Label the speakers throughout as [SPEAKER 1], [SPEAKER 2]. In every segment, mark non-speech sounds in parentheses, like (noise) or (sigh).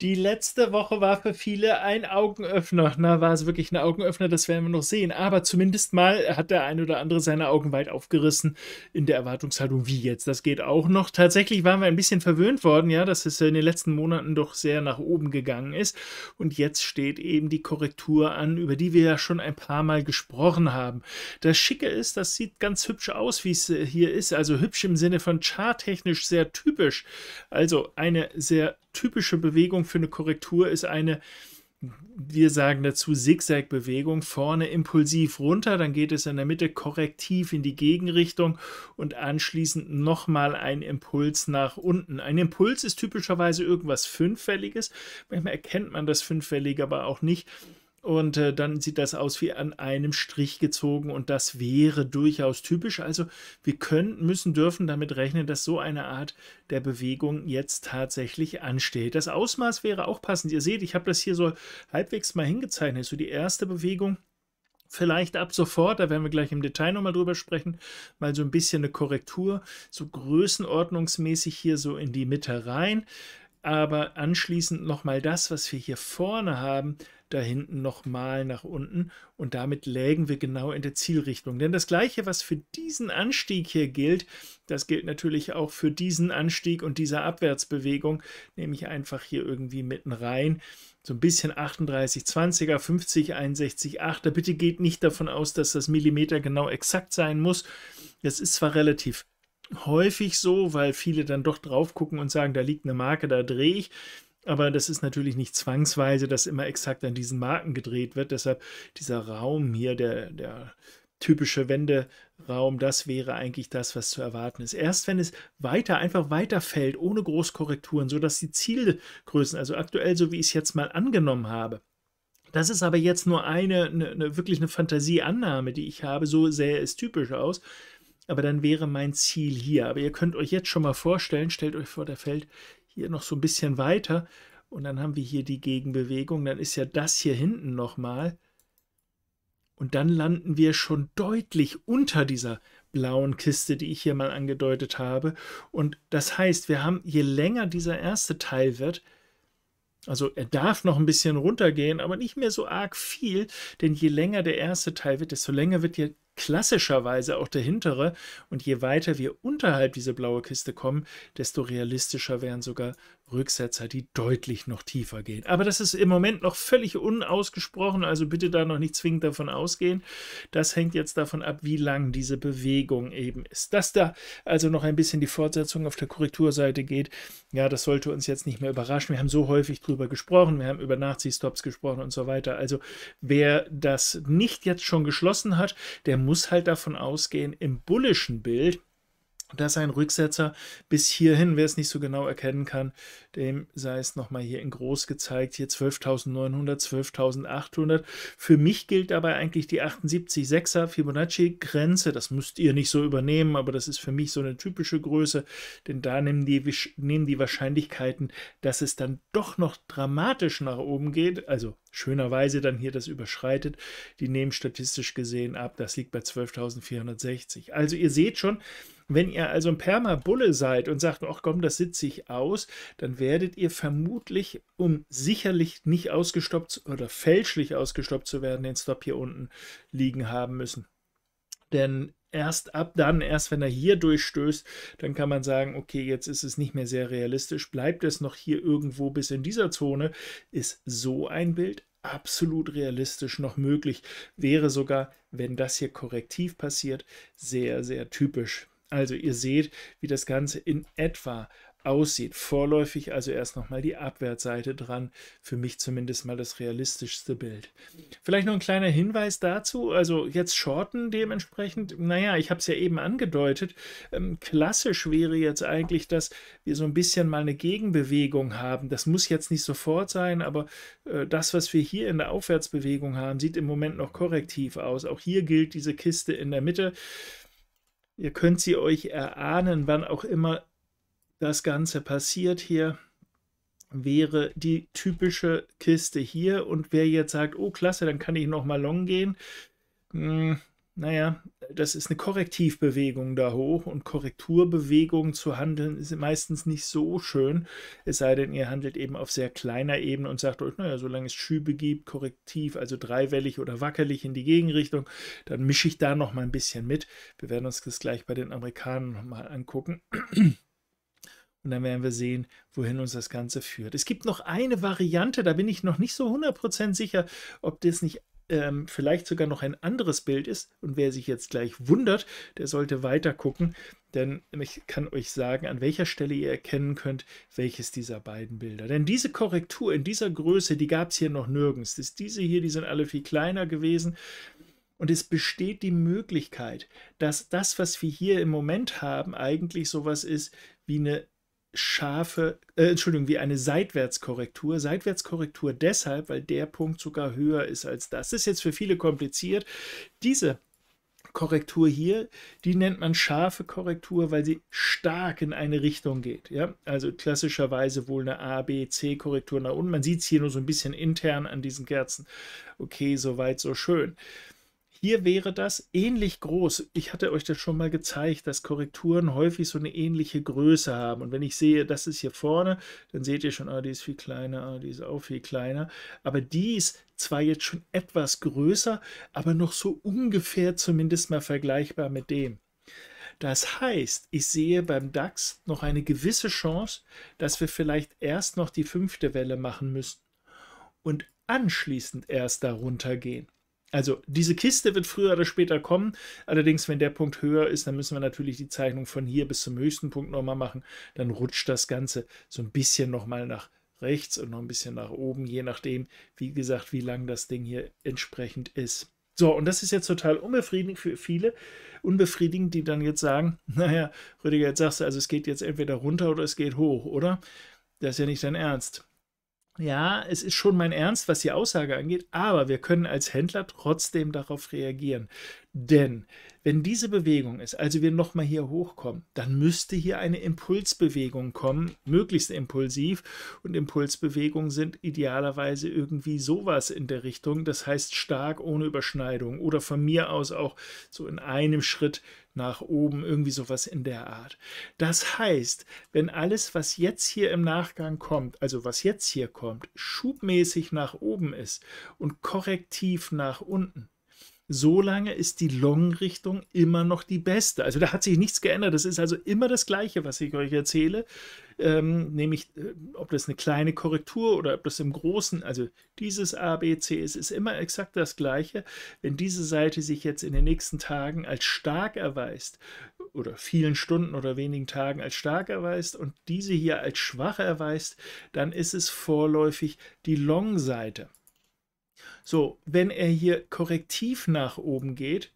[SPEAKER 1] Die letzte Woche war für viele ein Augenöffner. Na, war es wirklich ein Augenöffner, das werden wir noch sehen. Aber zumindest mal hat der ein oder andere seine Augen weit aufgerissen in der Erwartungshaltung, wie jetzt. Das geht auch noch. Tatsächlich waren wir ein bisschen verwöhnt worden, ja, dass es in den letzten Monaten doch sehr nach oben gegangen ist. Und jetzt steht eben die Korrektur an, über die wir ja schon ein paar Mal gesprochen haben. Das Schicke ist, das sieht ganz hübsch aus, wie es äh, hier ist. Also hübsch im Sinne von charttechnisch sehr typisch. Also eine sehr typische Bewegung für eine Korrektur ist eine, wir sagen dazu Zigzag-Bewegung, vorne impulsiv runter, dann geht es in der Mitte korrektiv in die Gegenrichtung und anschließend nochmal ein Impuls nach unten. Ein Impuls ist typischerweise irgendwas Fünffälliges, manchmal erkennt man das Fünffällige aber auch nicht. Und äh, dann sieht das aus wie an einem Strich gezogen und das wäre durchaus typisch. Also wir können, müssen, dürfen damit rechnen, dass so eine Art der Bewegung jetzt tatsächlich ansteht. Das Ausmaß wäre auch passend. Ihr seht, ich habe das hier so halbwegs mal hingezeichnet. So die erste Bewegung Vielleicht ab sofort, da werden wir gleich im Detail nochmal drüber sprechen, mal so ein bisschen eine Korrektur, so größenordnungsmäßig hier so in die Mitte rein aber anschließend nochmal das, was wir hier vorne haben, da hinten nochmal nach unten und damit lägen wir genau in der Zielrichtung. Denn das gleiche, was für diesen Anstieg hier gilt, das gilt natürlich auch für diesen Anstieg und diese Abwärtsbewegung, nehme ich einfach hier irgendwie mitten rein. So ein bisschen 38, 20er, 50, 61, 8er. Bitte geht nicht davon aus, dass das Millimeter genau exakt sein muss. Das ist zwar relativ häufig so, weil viele dann doch drauf gucken und sagen, da liegt eine Marke, da drehe ich. Aber das ist natürlich nicht zwangsweise, dass immer exakt an diesen Marken gedreht wird. Deshalb dieser Raum hier, der, der typische Wenderaum, das wäre eigentlich das, was zu erwarten ist. Erst wenn es weiter, einfach weiterfällt, ohne Großkorrekturen, sodass die Zielgrößen, also aktuell so wie ich es jetzt mal angenommen habe, das ist aber jetzt nur eine, eine, eine wirklich eine Fantasieannahme, die ich habe, so sähe es typisch aus aber dann wäre mein Ziel hier. Aber ihr könnt euch jetzt schon mal vorstellen, stellt euch vor, der fällt hier noch so ein bisschen weiter und dann haben wir hier die Gegenbewegung. Dann ist ja das hier hinten nochmal. Und dann landen wir schon deutlich unter dieser blauen Kiste, die ich hier mal angedeutet habe. Und das heißt, wir haben, je länger dieser erste Teil wird, also er darf noch ein bisschen runtergehen, aber nicht mehr so arg viel, denn je länger der erste Teil wird, desto länger wird klassischerweise auch der hintere. Und je weiter wir unterhalb dieser blauen Kiste kommen, desto realistischer wären sogar Rücksetzer, die deutlich noch tiefer gehen. Aber das ist im Moment noch völlig unausgesprochen, also bitte da noch nicht zwingend davon ausgehen. Das hängt jetzt davon ab, wie lang diese Bewegung eben ist. Dass da also noch ein bisschen die Fortsetzung auf der Korrekturseite geht, ja, das sollte uns jetzt nicht mehr überraschen. Wir haben so häufig drüber gesprochen, wir haben über Nazi-Stops gesprochen und so weiter. Also wer das nicht jetzt schon geschlossen hat, der muss halt davon ausgehen, im bullischen Bild, das ist ein Rücksetzer bis hierhin, wer es nicht so genau erkennen kann, dem sei es nochmal hier in groß gezeigt, hier 12.900, 12.800. Für mich gilt dabei eigentlich die 78,6er Fibonacci-Grenze. Das müsst ihr nicht so übernehmen, aber das ist für mich so eine typische Größe, denn da nehmen die, nehmen die Wahrscheinlichkeiten, dass es dann doch noch dramatisch nach oben geht, also schönerweise dann hier das überschreitet, die nehmen statistisch gesehen ab. Das liegt bei 12.460. Also ihr seht schon, wenn ihr also ein Permabulle seid und sagt, ach komm, das sitze ich aus, dann werdet ihr vermutlich, um sicherlich nicht ausgestoppt oder fälschlich ausgestoppt zu werden, den Stop hier unten liegen haben müssen. Denn erst ab dann, erst wenn er hier durchstößt, dann kann man sagen, okay, jetzt ist es nicht mehr sehr realistisch. Bleibt es noch hier irgendwo bis in dieser Zone, ist so ein Bild absolut realistisch noch möglich. Wäre sogar, wenn das hier korrektiv passiert, sehr, sehr typisch. Also ihr seht, wie das Ganze in etwa aussieht. Vorläufig also erst nochmal die Abwärtsseite dran. Für mich zumindest mal das realistischste Bild. Vielleicht noch ein kleiner Hinweis dazu. Also jetzt shorten dementsprechend. Naja, ich habe es ja eben angedeutet. Ähm, klassisch wäre jetzt eigentlich, dass wir so ein bisschen mal eine Gegenbewegung haben. Das muss jetzt nicht sofort sein, aber äh, das, was wir hier in der Aufwärtsbewegung haben, sieht im Moment noch korrektiv aus. Auch hier gilt diese Kiste in der Mitte. Ihr könnt sie euch erahnen, wann auch immer das Ganze passiert hier, wäre die typische Kiste hier. Und wer jetzt sagt, oh klasse, dann kann ich nochmal long gehen, hm, naja, das ist eine Korrektivbewegung da hoch und Korrekturbewegungen zu handeln ist meistens nicht so schön, es sei denn, ihr handelt eben auf sehr kleiner Ebene und sagt euch, naja, solange es Schübe gibt, korrektiv, also dreiwellig oder wackelig in die Gegenrichtung, dann mische ich da noch mal ein bisschen mit. Wir werden uns das gleich bei den Amerikanern noch mal angucken. Und dann werden wir sehen, wohin uns das Ganze führt. Es gibt noch eine Variante, da bin ich noch nicht so 100% sicher, ob das nicht ähm, vielleicht sogar noch ein anderes Bild ist. Und wer sich jetzt gleich wundert, der sollte weiter gucken, denn ich kann euch sagen, an welcher Stelle ihr erkennen könnt, welches dieser beiden Bilder. Denn diese Korrektur in dieser Größe, die gab es hier noch nirgends. Das ist diese hier, die sind alle viel kleiner gewesen. Und es besteht die Möglichkeit, dass das, was wir hier im Moment haben, eigentlich sowas ist wie eine scharfe, äh, Entschuldigung, wie eine Seitwärtskorrektur. Seitwärtskorrektur deshalb, weil der Punkt sogar höher ist als das. Das ist jetzt für viele kompliziert. Diese Korrektur hier, die nennt man scharfe Korrektur, weil sie stark in eine Richtung geht. Ja? Also klassischerweise wohl eine A, B, C Korrektur nach unten. Man sieht es hier nur so ein bisschen intern an diesen Kerzen. Okay, soweit, so schön. Hier wäre das ähnlich groß. Ich hatte euch das schon mal gezeigt, dass Korrekturen häufig so eine ähnliche Größe haben. Und wenn ich sehe, das ist hier vorne, dann seht ihr schon, ah, die ist viel kleiner, ah, die ist auch viel kleiner. Aber die ist zwar jetzt schon etwas größer, aber noch so ungefähr zumindest mal vergleichbar mit dem. Das heißt, ich sehe beim DAX noch eine gewisse Chance, dass wir vielleicht erst noch die fünfte Welle machen müssen und anschließend erst darunter gehen. Also diese Kiste wird früher oder später kommen. Allerdings, wenn der Punkt höher ist, dann müssen wir natürlich die Zeichnung von hier bis zum höchsten Punkt nochmal machen. Dann rutscht das Ganze so ein bisschen nochmal nach rechts und noch ein bisschen nach oben, je nachdem, wie gesagt, wie lang das Ding hier entsprechend ist. So, und das ist jetzt total unbefriedigend für viele, unbefriedigend, die dann jetzt sagen, (laughs) naja, Rüdiger, jetzt sagst du, also es geht jetzt entweder runter oder es geht hoch, oder? Das ist ja nicht dein Ernst ja, es ist schon mein Ernst, was die Aussage angeht, aber wir können als Händler trotzdem darauf reagieren. Denn wenn diese Bewegung ist, also wir nochmal hier hochkommen, dann müsste hier eine Impulsbewegung kommen, möglichst impulsiv. Und Impulsbewegungen sind idealerweise irgendwie sowas in der Richtung. Das heißt stark ohne Überschneidung oder von mir aus auch so in einem Schritt nach oben, irgendwie sowas in der Art. Das heißt, wenn alles, was jetzt hier im Nachgang kommt, also was jetzt hier kommt, schubmäßig nach oben ist und korrektiv nach unten, solange ist die Long-Richtung immer noch die beste. Also da hat sich nichts geändert. Das ist also immer das Gleiche, was ich euch erzähle. Ähm, nämlich, äh, ob das eine kleine Korrektur oder ob das im Großen, also dieses A, B, C, es ist immer exakt das Gleiche. Wenn diese Seite sich jetzt in den nächsten Tagen als stark erweist oder vielen Stunden oder wenigen Tagen als stark erweist und diese hier als schwach erweist, dann ist es vorläufig die Long-Seite. So, wenn er hier korrektiv nach oben geht,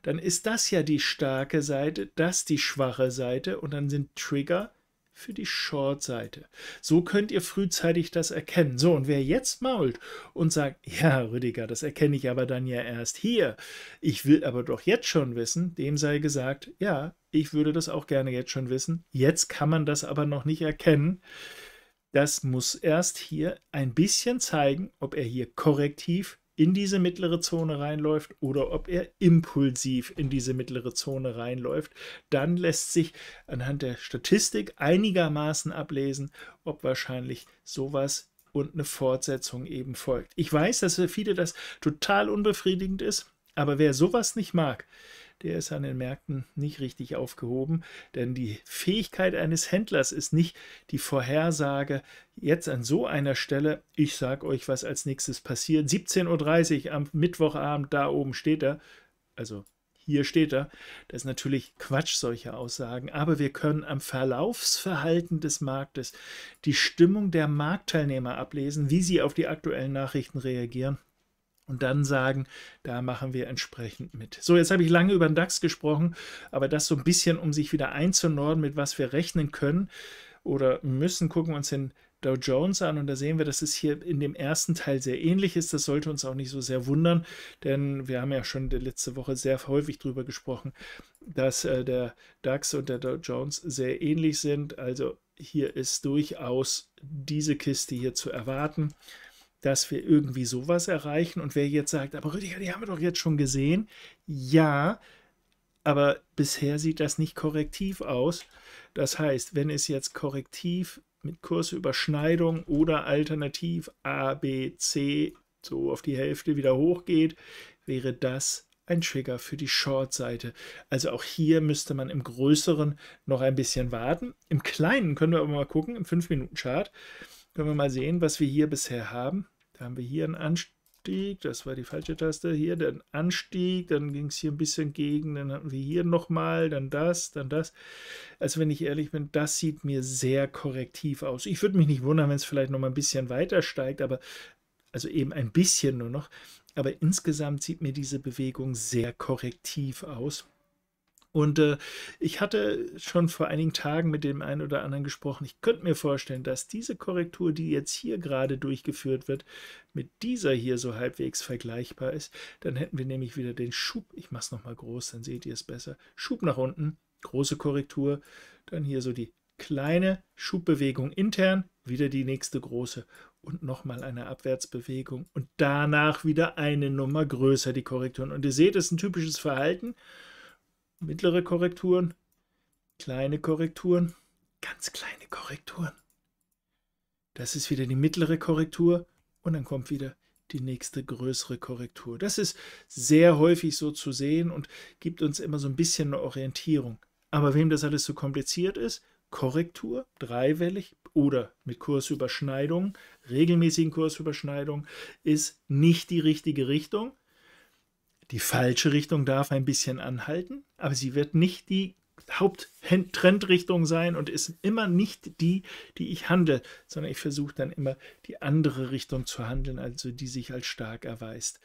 [SPEAKER 1] dann ist das ja die starke Seite, das die schwache Seite und dann sind Trigger für die Short-Seite. So könnt ihr frühzeitig das erkennen. So, und wer jetzt mault und sagt, ja, Rüdiger, das erkenne ich aber dann ja erst hier, ich will aber doch jetzt schon wissen, dem sei gesagt, ja, ich würde das auch gerne jetzt schon wissen, jetzt kann man das aber noch nicht erkennen das muss erst hier ein bisschen zeigen, ob er hier korrektiv in diese mittlere Zone reinläuft oder ob er impulsiv in diese mittlere Zone reinläuft. Dann lässt sich anhand der Statistik einigermaßen ablesen, ob wahrscheinlich sowas und eine Fortsetzung eben folgt. Ich weiß, dass für viele das total unbefriedigend ist, aber wer sowas nicht mag, der ist an den Märkten nicht richtig aufgehoben, denn die Fähigkeit eines Händlers ist nicht die Vorhersage, jetzt an so einer Stelle, ich sage euch, was als nächstes passiert. 17.30 Uhr am Mittwochabend, da oben steht er, also hier steht er. Das ist natürlich Quatsch, solche Aussagen, aber wir können am Verlaufsverhalten des Marktes die Stimmung der Marktteilnehmer ablesen, wie sie auf die aktuellen Nachrichten reagieren und dann sagen, da machen wir entsprechend mit. So, jetzt habe ich lange über den DAX gesprochen, aber das so ein bisschen, um sich wieder einzunorden, mit was wir rechnen können oder müssen, gucken wir uns den Dow Jones an und da sehen wir, dass es hier in dem ersten Teil sehr ähnlich ist. Das sollte uns auch nicht so sehr wundern, denn wir haben ja schon letzte Woche sehr häufig darüber gesprochen, dass äh, der DAX und der Dow Jones sehr ähnlich sind. Also hier ist durchaus diese Kiste hier zu erwarten dass wir irgendwie sowas erreichen. Und wer jetzt sagt, aber Rüdiger, die haben wir doch jetzt schon gesehen. Ja, aber bisher sieht das nicht korrektiv aus. Das heißt, wenn es jetzt korrektiv mit Kursüberschneidung oder alternativ A, B, C so auf die Hälfte wieder hochgeht, wäre das ein Trigger für die Short-Seite. Also auch hier müsste man im Größeren noch ein bisschen warten. Im Kleinen können wir aber mal gucken, im 5-Minuten-Chart. Können wir mal sehen, was wir hier bisher haben. Da haben wir hier einen Anstieg, das war die falsche Taste, hier den Anstieg, dann ging es hier ein bisschen gegen, dann hatten wir hier nochmal, dann das, dann das. Also wenn ich ehrlich bin, das sieht mir sehr korrektiv aus. Ich würde mich nicht wundern, wenn es vielleicht nochmal ein bisschen weiter steigt, aber also eben ein bisschen nur noch. Aber insgesamt sieht mir diese Bewegung sehr korrektiv aus. Und äh, ich hatte schon vor einigen Tagen mit dem einen oder anderen gesprochen. Ich könnte mir vorstellen, dass diese Korrektur, die jetzt hier gerade durchgeführt wird, mit dieser hier so halbwegs vergleichbar ist. Dann hätten wir nämlich wieder den Schub. Ich mache es nochmal groß, dann seht ihr es besser. Schub nach unten, große Korrektur. Dann hier so die kleine Schubbewegung intern, wieder die nächste große und nochmal eine Abwärtsbewegung und danach wieder eine Nummer größer die Korrekturen. Und ihr seht, es ist ein typisches Verhalten mittlere Korrekturen, kleine Korrekturen, ganz kleine Korrekturen. Das ist wieder die mittlere Korrektur und dann kommt wieder die nächste größere Korrektur. Das ist sehr häufig so zu sehen und gibt uns immer so ein bisschen eine Orientierung. Aber wem das alles so kompliziert ist, Korrektur, dreiwellig oder mit Kursüberschneidung, regelmäßigen Kursüberschneidung, ist nicht die richtige Richtung. Die falsche Richtung darf ein bisschen anhalten, aber sie wird nicht die Haupttrendrichtung sein und ist immer nicht die, die ich handle, sondern ich versuche dann immer die andere Richtung zu handeln, also die sich als stark erweist.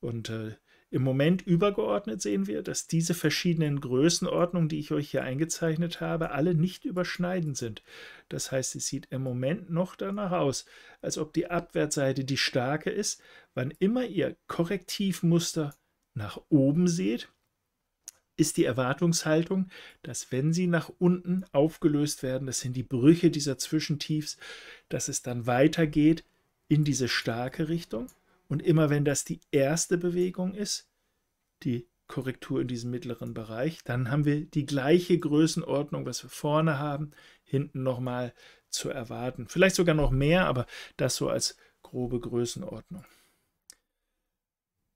[SPEAKER 1] Und äh, im Moment übergeordnet sehen wir, dass diese verschiedenen Größenordnungen, die ich euch hier eingezeichnet habe, alle nicht überschneidend sind. Das heißt, es sieht im Moment noch danach aus, als ob die Abwärtsseite die starke ist, wann immer ihr Korrektivmuster nach oben seht, ist die Erwartungshaltung, dass wenn sie nach unten aufgelöst werden, das sind die Brüche dieser Zwischentiefs, dass es dann weitergeht in diese starke Richtung. Und immer wenn das die erste Bewegung ist, die Korrektur in diesem mittleren Bereich, dann haben wir die gleiche Größenordnung, was wir vorne haben, hinten nochmal zu erwarten. Vielleicht sogar noch mehr, aber das so als grobe Größenordnung.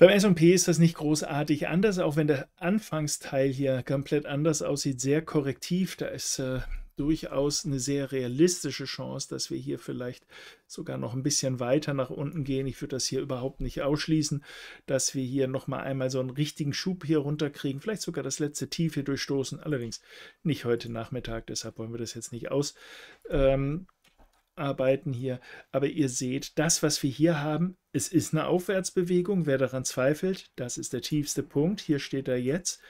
[SPEAKER 1] Beim SP ist das nicht großartig anders, auch wenn der Anfangsteil hier komplett anders aussieht, sehr korrektiv. Da ist äh, durchaus eine sehr realistische Chance, dass wir hier vielleicht sogar noch ein bisschen weiter nach unten gehen. Ich würde das hier überhaupt nicht ausschließen, dass wir hier nochmal einmal so einen richtigen Schub hier runterkriegen, vielleicht sogar das letzte Tief hier durchstoßen, allerdings nicht heute Nachmittag, deshalb wollen wir das jetzt nicht ausarbeiten ähm, hier. Aber ihr seht, das, was wir hier haben, es ist eine Aufwärtsbewegung, wer daran zweifelt, das ist der tiefste Punkt. Hier steht er jetzt.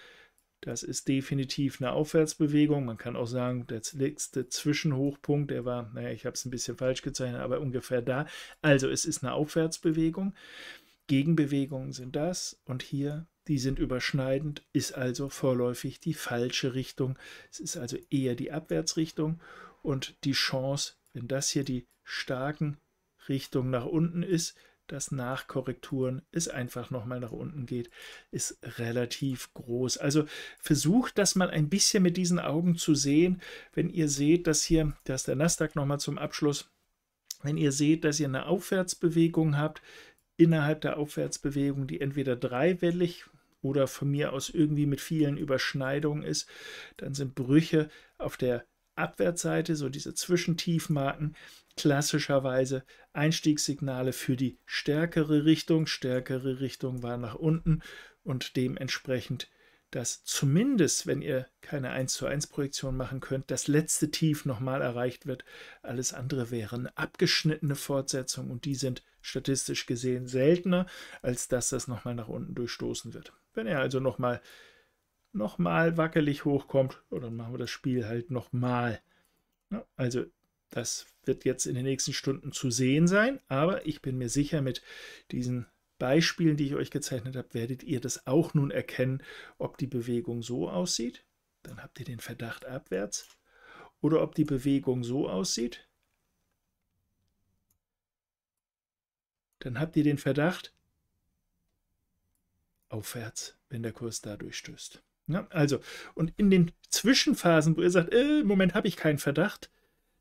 [SPEAKER 1] Das ist definitiv eine Aufwärtsbewegung. Man kann auch sagen, der letzte Zwischenhochpunkt, der war, naja, ich habe es ein bisschen falsch gezeichnet, aber ungefähr da. Also es ist eine Aufwärtsbewegung. Gegenbewegungen sind das und hier, die sind überschneidend, ist also vorläufig die falsche Richtung. Es ist also eher die Abwärtsrichtung und die Chance, wenn das hier die starken Richtung nach unten ist, dass nach Korrekturen es einfach nochmal nach unten geht, ist relativ groß. Also versucht das mal ein bisschen mit diesen Augen zu sehen, wenn ihr seht, dass hier, ist der Nasdaq nochmal zum Abschluss, wenn ihr seht, dass ihr eine Aufwärtsbewegung habt, innerhalb der Aufwärtsbewegung, die entweder dreiwellig oder von mir aus irgendwie mit vielen Überschneidungen ist, dann sind Brüche auf der Abwärtsseite, so diese Zwischentiefmarken, klassischerweise Einstiegssignale für die stärkere Richtung. Stärkere Richtung war nach unten und dementsprechend dass zumindest, wenn ihr keine 1 zu 1 Projektion machen könnt, das letzte Tief nochmal erreicht wird. Alles andere wäre eine abgeschnittene Fortsetzung und die sind statistisch gesehen seltener, als dass das nochmal nach unten durchstoßen wird. Wenn ihr also nochmal noch wackelig hochkommt, dann machen wir das Spiel halt nochmal. Also das wird jetzt in den nächsten Stunden zu sehen sein, aber ich bin mir sicher, mit diesen Beispielen, die ich euch gezeichnet habe, werdet ihr das auch nun erkennen, ob die Bewegung so aussieht, dann habt ihr den Verdacht abwärts, oder ob die Bewegung so aussieht, dann habt ihr den Verdacht aufwärts, wenn der Kurs dadurch stößt. Ja, also, und in den Zwischenphasen, wo ihr sagt, äh, im Moment habe ich keinen Verdacht,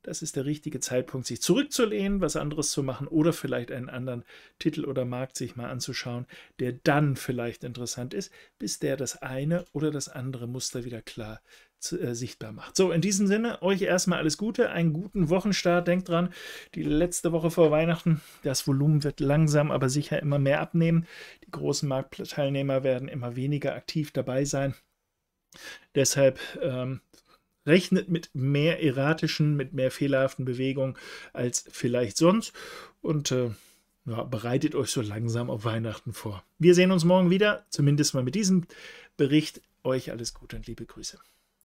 [SPEAKER 1] das ist der richtige Zeitpunkt, sich zurückzulehnen, was anderes zu machen oder vielleicht einen anderen Titel oder Markt sich mal anzuschauen, der dann vielleicht interessant ist, bis der das eine oder das andere Muster wieder klar zu, äh, sichtbar macht. So, in diesem Sinne, euch erstmal alles Gute, einen guten Wochenstart. Denkt dran, die letzte Woche vor Weihnachten, das Volumen wird langsam, aber sicher immer mehr abnehmen. Die großen Marktteilnehmer werden immer weniger aktiv dabei sein. Deshalb ähm, rechnet mit mehr erratischen, mit mehr fehlerhaften Bewegungen als vielleicht sonst und äh, ja, bereitet euch so langsam auf Weihnachten vor. Wir sehen uns morgen wieder, zumindest mal mit diesem Bericht. Euch alles Gute und liebe Grüße.